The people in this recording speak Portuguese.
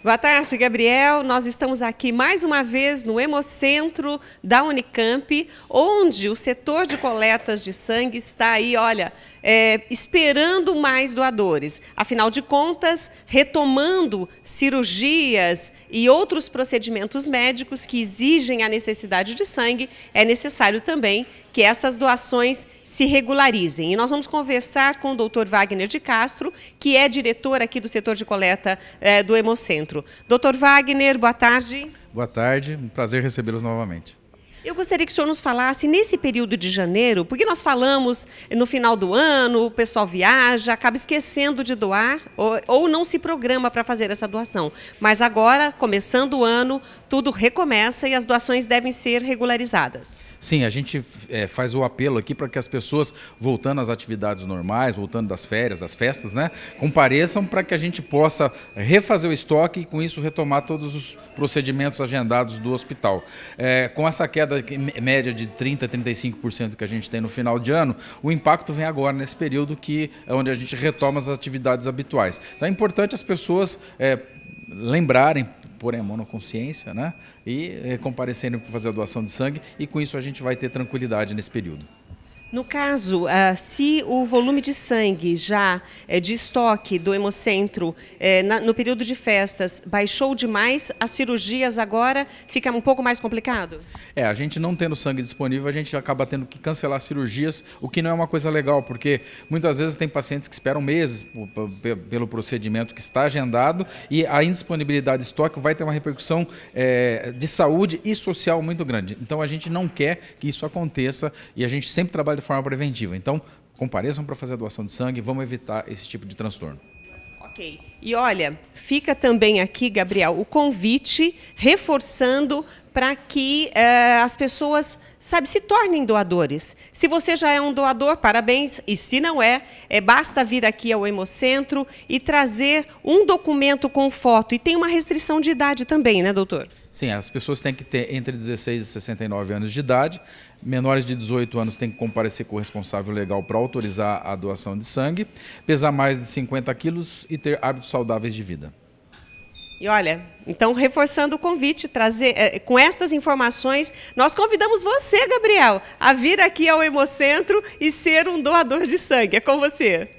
Boa tarde, Gabriel. Nós estamos aqui mais uma vez no Hemocentro da Unicamp, onde o setor de coletas de sangue está aí, olha, é, esperando mais doadores. Afinal de contas, retomando cirurgias e outros procedimentos médicos que exigem a necessidade de sangue, é necessário também que essas doações se regularizem. E nós vamos conversar com o doutor Wagner de Castro, que é diretor aqui do setor de coleta é, do Hemocentro. Centro. Doutor Wagner, boa tarde. Boa tarde, um prazer recebê-los novamente. Eu gostaria que o senhor nos falasse nesse período de janeiro, porque nós falamos no final do ano, o pessoal viaja, acaba esquecendo de doar ou, ou não se programa para fazer essa doação. Mas agora, começando o ano, tudo recomeça e as doações devem ser regularizadas. Sim, a gente é, faz o apelo aqui para que as pessoas, voltando às atividades normais, voltando das férias, das festas, né, compareçam para que a gente possa refazer o estoque e, com isso, retomar todos os procedimentos agendados do hospital. É, com essa queda queda média de 30%, 35% que a gente tem no final de ano, o impacto vem agora, nesse período que é onde a gente retoma as atividades habituais. Então é importante as pessoas é, lembrarem, porem a mão na consciência, né? E é, comparecerem para fazer a doação de sangue, e com isso a gente vai ter tranquilidade nesse período. No caso, ah, se o volume de sangue já eh, de estoque do hemocentro eh, no período de festas baixou demais, as cirurgias agora ficam um pouco mais complicado? É, a gente não tendo sangue disponível, a gente acaba tendo que cancelar cirurgias, o que não é uma coisa legal, porque muitas vezes tem pacientes que esperam meses pelo procedimento que está agendado e a indisponibilidade de estoque vai ter uma repercussão eh, de saúde e social muito grande. Então a gente não quer que isso aconteça e a gente sempre trabalha de forma preventiva. Então, compareçam para fazer a doação de sangue, vamos evitar esse tipo de transtorno. Ok. E olha, fica também aqui, Gabriel, o convite reforçando para que é, as pessoas, sabe, se tornem doadores. Se você já é um doador, parabéns. E se não é, é basta vir aqui ao Hemocentro e trazer um documento com foto. E tem uma restrição de idade também, né, doutor? Sim, as pessoas têm que ter entre 16 e 69 anos de idade. Menores de 18 anos têm que comparecer com o responsável legal para autorizar a doação de sangue, pesar mais de 50 quilos e ter hábitos saudáveis de vida. E olha, então reforçando o convite, trazer é, com estas informações, nós convidamos você, Gabriel, a vir aqui ao Hemocentro e ser um doador de sangue. É com você.